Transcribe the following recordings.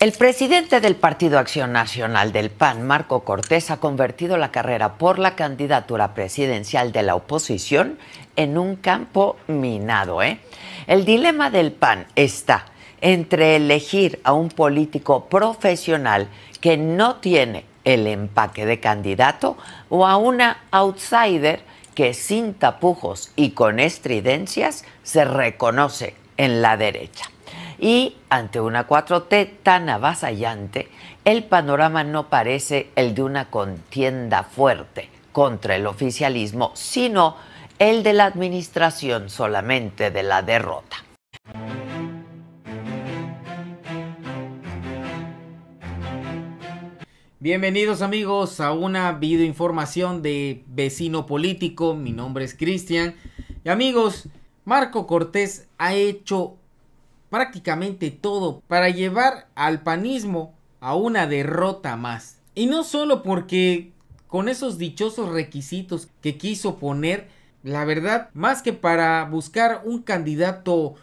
El presidente del Partido Acción Nacional del PAN, Marco Cortés, ha convertido la carrera por la candidatura presidencial de la oposición en un campo minado. ¿eh? El dilema del PAN está entre elegir a un político profesional que no tiene el empaque de candidato o a una outsider que sin tapujos y con estridencias se reconoce en la derecha. Y ante una 4T tan avasallante, el panorama no parece el de una contienda fuerte contra el oficialismo, sino el de la administración solamente de la derrota. Bienvenidos amigos a una videoinformación de vecino político, mi nombre es Cristian. Y amigos, Marco Cortés ha hecho prácticamente todo para llevar al panismo a una derrota más. Y no solo porque con esos dichosos requisitos que quiso poner, la verdad, más que para buscar un candidato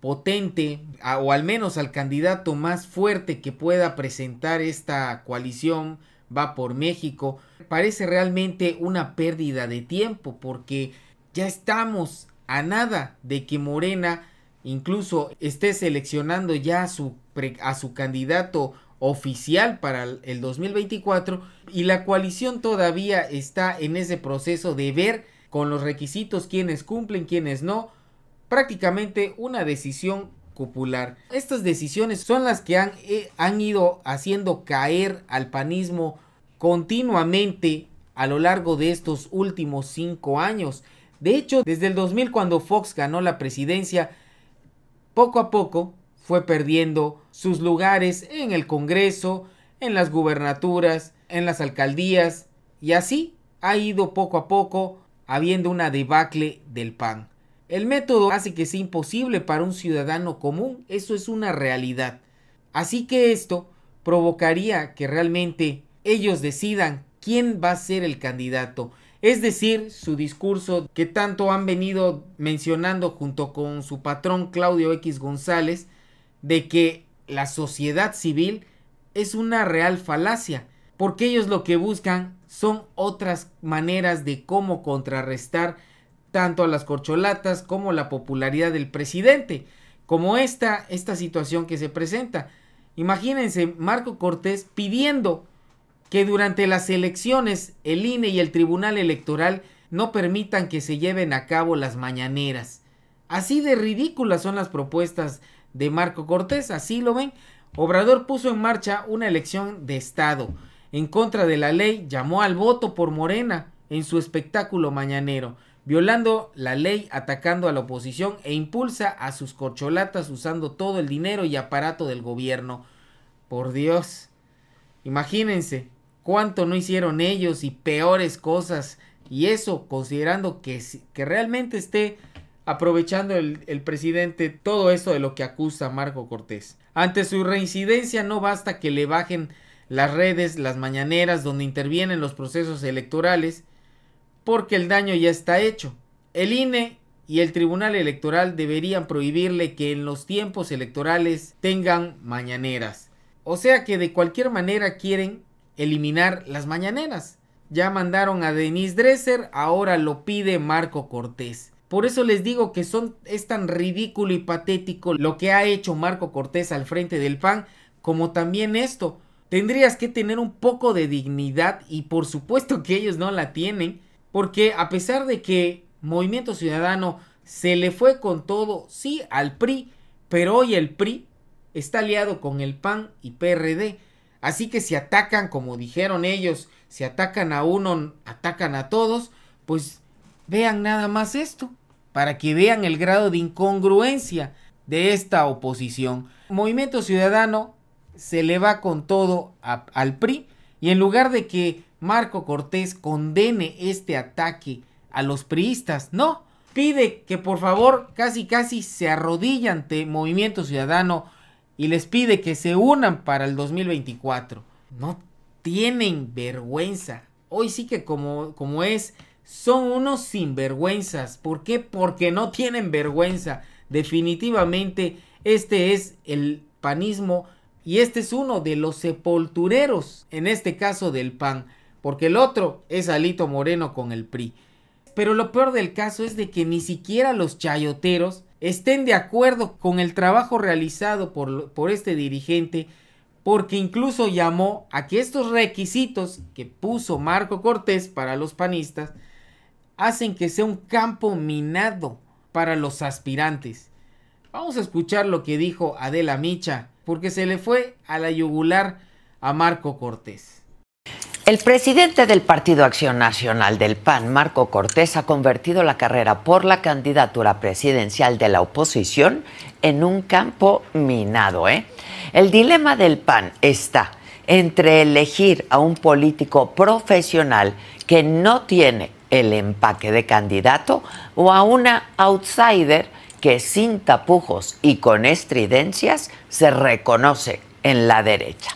potente o al menos al candidato más fuerte que pueda presentar esta coalición va por México, parece realmente una pérdida de tiempo porque ya estamos a nada de que Morena incluso esté seleccionando ya a su, a su candidato oficial para el 2024 y la coalición todavía está en ese proceso de ver con los requisitos quienes cumplen, quienes no, prácticamente una decisión popular. Estas decisiones son las que han, eh, han ido haciendo caer al panismo continuamente a lo largo de estos últimos cinco años. De hecho, desde el 2000 cuando Fox ganó la presidencia, poco a poco fue perdiendo sus lugares en el Congreso, en las gubernaturas, en las alcaldías y así ha ido poco a poco habiendo una debacle del PAN. El método hace que sea imposible para un ciudadano común, eso es una realidad. Así que esto provocaría que realmente ellos decidan quién va a ser el candidato es decir, su discurso que tanto han venido mencionando junto con su patrón Claudio X González, de que la sociedad civil es una real falacia, porque ellos lo que buscan son otras maneras de cómo contrarrestar tanto a las corcholatas como la popularidad del presidente, como esta, esta situación que se presenta. Imagínense Marco Cortés pidiendo que durante las elecciones el INE y el Tribunal Electoral no permitan que se lleven a cabo las mañaneras. Así de ridículas son las propuestas de Marco Cortés, así lo ven. Obrador puso en marcha una elección de Estado. En contra de la ley, llamó al voto por Morena en su espectáculo mañanero, violando la ley, atacando a la oposición e impulsa a sus corcholatas usando todo el dinero y aparato del gobierno. Por Dios. Imagínense, cuánto no hicieron ellos y peores cosas. Y eso considerando que, que realmente esté aprovechando el, el, presidente todo eso de lo que acusa Marco Cortés. Ante su reincidencia no basta que le bajen las redes, las mañaneras donde intervienen los procesos electorales, porque el daño ya está hecho. El INE y el Tribunal Electoral deberían prohibirle que en los tiempos electorales tengan mañaneras. O sea que de cualquier manera quieren eliminar las mañaneras. Ya mandaron a Denis Dresser, ahora lo pide Marco Cortés. Por eso les digo que son, es tan ridículo y patético lo que ha hecho Marco Cortés al frente del PAN, como también esto. Tendrías que tener un poco de dignidad y por supuesto que ellos no la tienen, porque a pesar de que Movimiento Ciudadano se le fue con todo, sí, al PRI, pero hoy el PRI está aliado con el PAN y PRD. Así que si atacan, como dijeron ellos, si atacan a uno, atacan a todos, pues vean nada más esto, para que vean el grado de incongruencia de esta oposición. Movimiento Ciudadano se le va con todo al PRI y en lugar de que Marco Cortés condene este ataque a los priistas, no, pide que por favor casi casi se arrodille ante Movimiento Ciudadano y les pide que se unan para el 2024. No tienen vergüenza. Hoy sí que como, como es, son unos sinvergüenzas. ¿Por qué? Porque no tienen vergüenza. Definitivamente este es el panismo y este es uno de los sepultureros, en este caso del PAN, porque el otro es Alito Moreno con el PRI. Pero lo peor del caso es de que ni siquiera los chayoteros estén de acuerdo con el trabajo realizado por, este dirigente, porque incluso llamó a que estos requisitos que puso Marco Cortés para los panistas hacen que sea un campo minado para los aspirantes. Vamos a escuchar lo que dijo Adela Micha, porque se le fue a la yugular a Marco Cortés. El presidente del Partido Acción Nacional del PAN, Marco Cortés, ha convertido la carrera por la candidatura presidencial de la oposición en un campo minado. ¿eh? El dilema del PAN está entre elegir a un político profesional que no tiene el empaque de candidato o a una outsider que sin tapujos y con estridencias se reconoce en la derecha.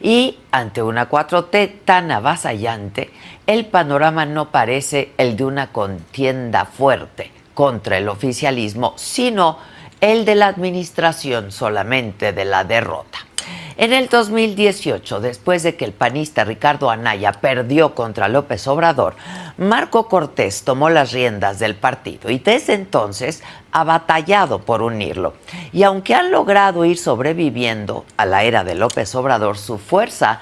Y ante una 4T tan avasallante, el panorama no parece el de una contienda fuerte contra el oficialismo, sino el de la administración solamente de la derrota. En el 2018, después de que el panista Ricardo Anaya perdió contra López Obrador, Marco Cortés tomó las riendas del partido y desde entonces ha batallado por unirlo. Y aunque han logrado ir sobreviviendo a la era de López Obrador, su fuerza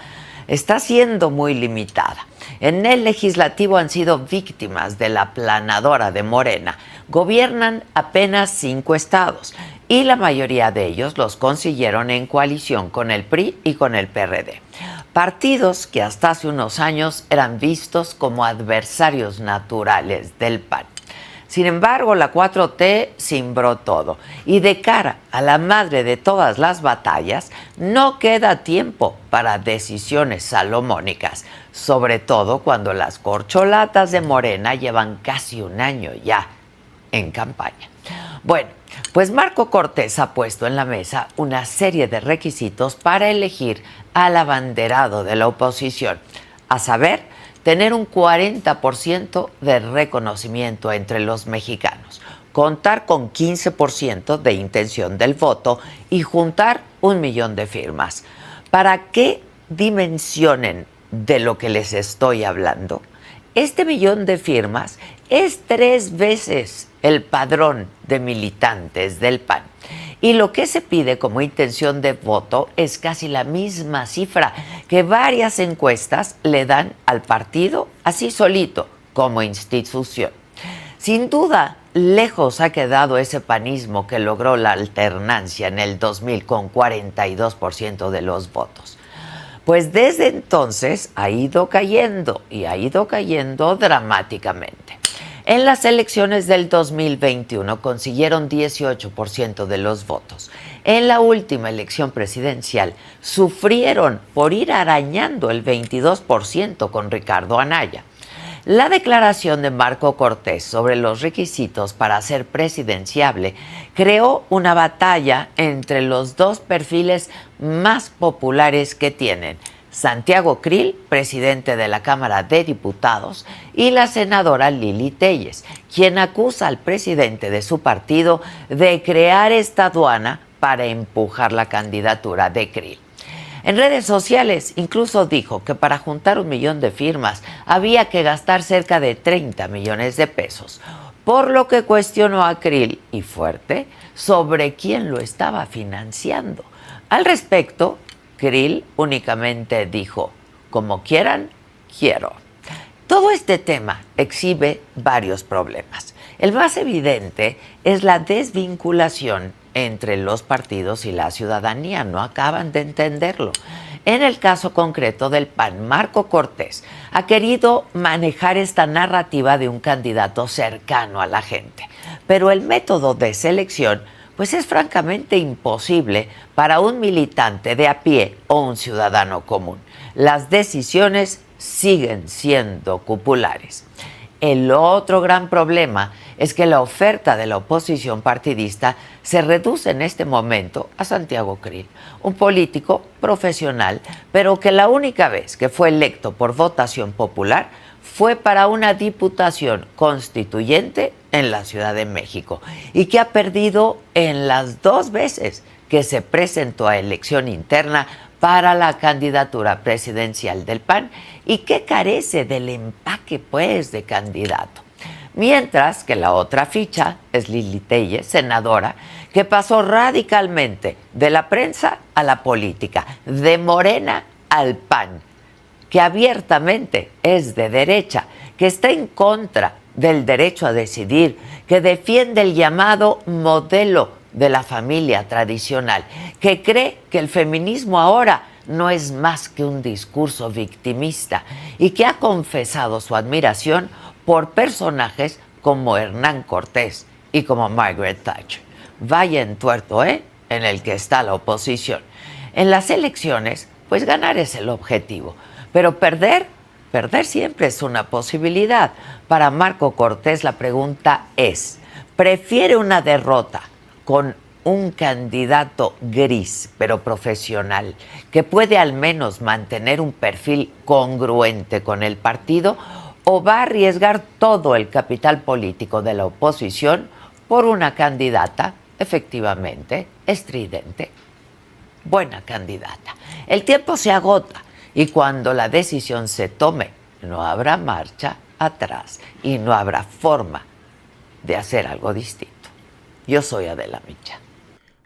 está siendo muy limitada. En el legislativo han sido víctimas de la planadora de Morena. Gobiernan apenas cinco estados y la mayoría de ellos los consiguieron en coalición con el PRI y con el PRD. Partidos que hasta hace unos años eran vistos como adversarios naturales del PAN. Sin embargo, la 4T cimbró todo y de cara a la madre de todas las batallas, no queda tiempo para decisiones salomónicas, sobre todo cuando las corcholatas de Morena llevan casi un año ya en campaña. Bueno, pues Marco Cortés ha puesto en la mesa una serie de requisitos para elegir al abanderado de la oposición, a saber, tener un 40% de reconocimiento entre los mexicanos, contar con 15% de intención del voto y juntar un millón de firmas. Para qué dimensionen de lo que les estoy hablando, este millón de firmas es tres veces el padrón de militantes del PAN. Y lo que se pide como intención de voto es casi la misma cifra que varias encuestas le dan al partido, así solito, como institución. Sin duda, lejos ha quedado ese panismo que logró la alternancia en el 2000 con 42% de los votos. Pues desde entonces ha ido cayendo y ha ido cayendo dramáticamente. En las elecciones del 2021 consiguieron 18% de los votos. En la última elección presidencial sufrieron por ir arañando el 22% con Ricardo Anaya. La declaración de Marco Cortés sobre los requisitos para ser presidenciable creó una batalla entre los dos perfiles más populares que tienen, Santiago Krill, presidente de la Cámara de Diputados, y la senadora Lili Telles, quien acusa al presidente de su partido de crear esta aduana para empujar la candidatura de Krill. En redes sociales incluso dijo que para juntar un millón de firmas había que gastar cerca de 30 millones de pesos, por lo que cuestionó a Krill y Fuerte sobre quién lo estaba financiando. Al respecto, Krill únicamente dijo, como quieran, quiero. Todo este tema exhibe varios problemas. El más evidente es la desvinculación entre los partidos y la ciudadanía. No acaban de entenderlo. En el caso concreto del PAN, Marco Cortés ha querido manejar esta narrativa de un candidato cercano a la gente, pero el método de selección pues es francamente imposible para un militante de a pie o un ciudadano común. Las decisiones siguen siendo cupulares. El otro gran problema es que la oferta de la oposición partidista se reduce en este momento a Santiago Krill, un político profesional, pero que la única vez que fue electo por votación popular fue para una diputación constituyente en la Ciudad de México y que ha perdido en las dos veces que se presentó a elección interna para la candidatura presidencial del PAN y que carece del empaque pues de candidato. Mientras que la otra ficha es Lili Telle, senadora, que pasó radicalmente de la prensa a la política, de Morena al PAN que abiertamente es de derecha, que está en contra del derecho a decidir, que defiende el llamado modelo de la familia tradicional, que cree que el feminismo ahora no es más que un discurso victimista y que ha confesado su admiración por personajes como Hernán Cortés y como Margaret Thatcher. Vaya tuerto ¿eh? En el que está la oposición. En las elecciones, pues ganar es el objetivo. Pero perder, perder siempre es una posibilidad. Para Marco Cortés la pregunta es, ¿prefiere una derrota con un candidato gris, pero profesional, que puede al menos mantener un perfil congruente con el partido o va a arriesgar todo el capital político de la oposición por una candidata, efectivamente, estridente, buena candidata? El tiempo se agota y cuando la decisión se tome, no habrá marcha atrás y no habrá forma de hacer algo distinto. Yo soy Adela Micha.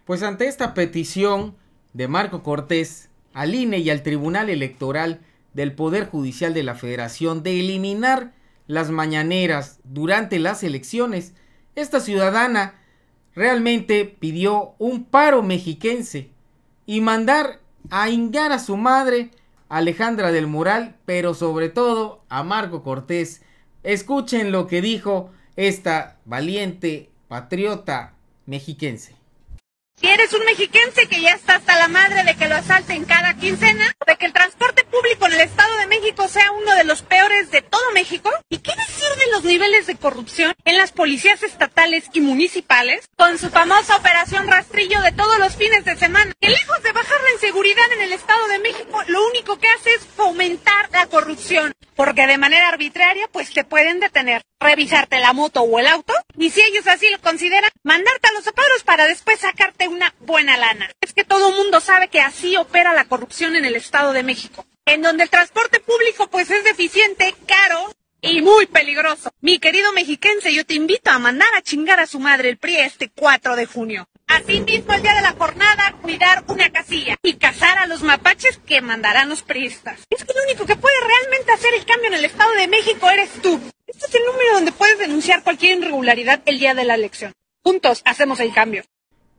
Pues ante esta petición de Marco Cortés al INE y al Tribunal Electoral del Poder Judicial de la Federación de eliminar las mañaneras durante las elecciones, esta ciudadana realmente pidió un paro mexiquense y mandar a hingar a su madre, Alejandra del Mural, pero sobre todo a Marco Cortés. Escuchen lo que dijo esta valiente patriota mexiquense. Si eres un mexiquense que ya está hasta la madre de que lo asalten cada quincena, de que el transporte público en el Estado de México sea uno de los peores de todo México, niveles de corrupción en las policías estatales y municipales con su famosa operación rastrillo de todos los fines de semana, que lejos de bajar la inseguridad en el Estado de México, lo único que hace es fomentar la corrupción, porque de manera arbitraria pues te pueden detener, revisarte la moto o el auto, y si ellos así lo consideran, mandarte a los aparos para después sacarte una buena lana. Es que todo mundo sabe que así opera la corrupción en el Estado de México en donde el transporte público pues es deficiente, caro y muy peligroso. Mi querido mexiquense, yo te invito a mandar a chingar a su madre el PRI este 4 de junio. Asimismo, el día de la jornada, cuidar una casilla y cazar a los mapaches que mandarán los priistas. Es que lo único que puede realmente hacer el cambio en el Estado de México eres tú. Este es el número donde puedes denunciar cualquier irregularidad el día de la elección. Juntos hacemos el cambio.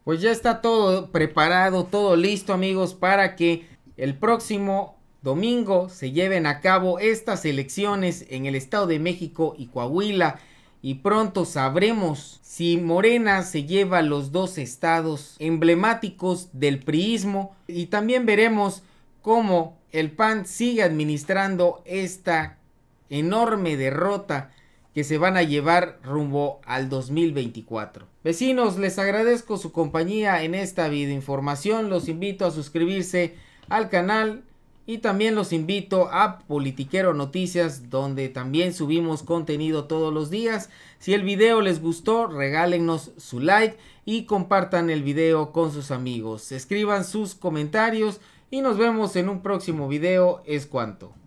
Pues ya está todo preparado, todo listo amigos, para que el próximo domingo se lleven a cabo estas elecciones en el Estado de México y Coahuila y pronto sabremos si Morena se lleva los dos estados emblemáticos del priismo y también veremos cómo el PAN sigue administrando esta enorme derrota que se van a llevar rumbo al 2024. Vecinos, les agradezco su compañía en esta videoinformación, los invito a suscribirse al canal y también los invito a Politiquero Noticias, donde también subimos contenido todos los días. Si el video les gustó, regálenos su like y compartan el video con sus amigos. Escriban sus comentarios y nos vemos en un próximo video. Es cuanto.